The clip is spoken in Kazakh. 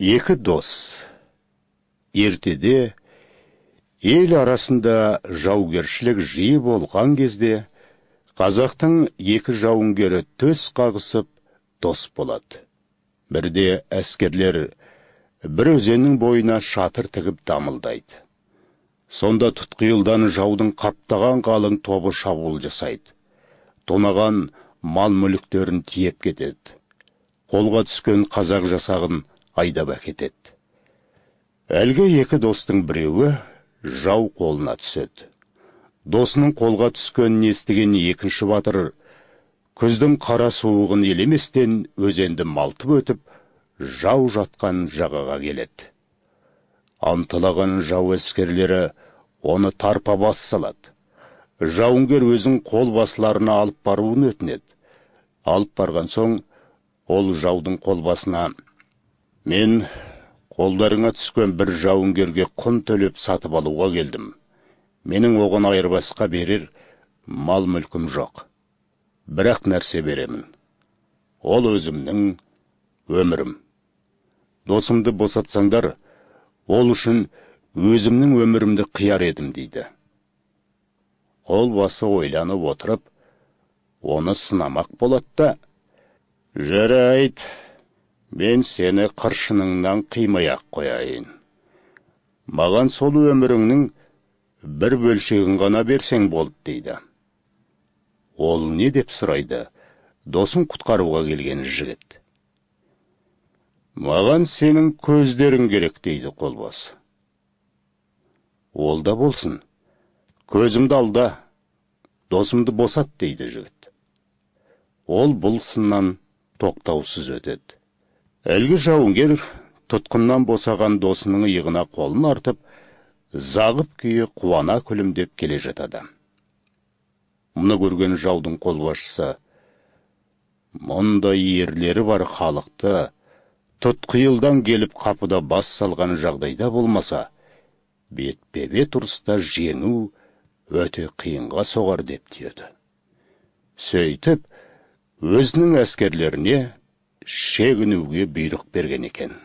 екі дос ертеде ел арасында жаугершілік жиі болған кезде қазақтың екі жауынгері төс қағысып дос болады бірде әскерлер бір өзеннің бойына шатыр тігіп дамылдайды сонда тұтқиылдан жаудың қаптаған қалың тобы шабуыл жасайды тонаған мал мүліктерін тиеп кетеді қолға түскен қазақ жасағын айдап әкетеді әлгі екі достың біреуі жау қолына түседі досының қолға түскенін естіген екінші батыр күздің қара суығын елеместен өзенді малтып өтіп жау жатқан жағаға келеді ынтылаған жау әскерлері оны тарпа бас салады жауынгер өзін қол басыларына алып баруын өтінеді алып барған соң ол жаудың қолбасына мен қолдарыңа түскен бір жауынгерге құн төлеп сатып алуға келдім менің оған айырбасқа берер мал мүлкім жоқ бірақ нәрсе беремін ол өзімнің өмірім досымды босатсаңдар ол үшін өзімнің өмірімді қияр едім дейді қол басы ойланып отырып оны сынамақ болады да айт, мен сені қыршыныңнан қимай ақ қояйын маған сол өміріңнің бір бөлшегін ғана берсең болды дейді ол не деп сұрайды досын құтқаруға келген жігіт маған сенің көздерің керек дейді қолбас ол да болсын көзімді алда досымды босат дейді жігіт ол бұл сыннан тоқтаусыз өтеді әлгі жауынгер тұтқыннан босаған досының иығына қолын артып зағып күйі қуана күлімдеп келе жатады мұны көрген жаудың қолбасшысы мұндай ерлері бар халықты тұтқиылдан келіп қапыда бас салған жағдайда болмаса бетпе бет ұрыста жеңу өте қиынға соғар деп түйеді сөйтіп өзінің әскерлеріне шегінуге бұйрық берген екен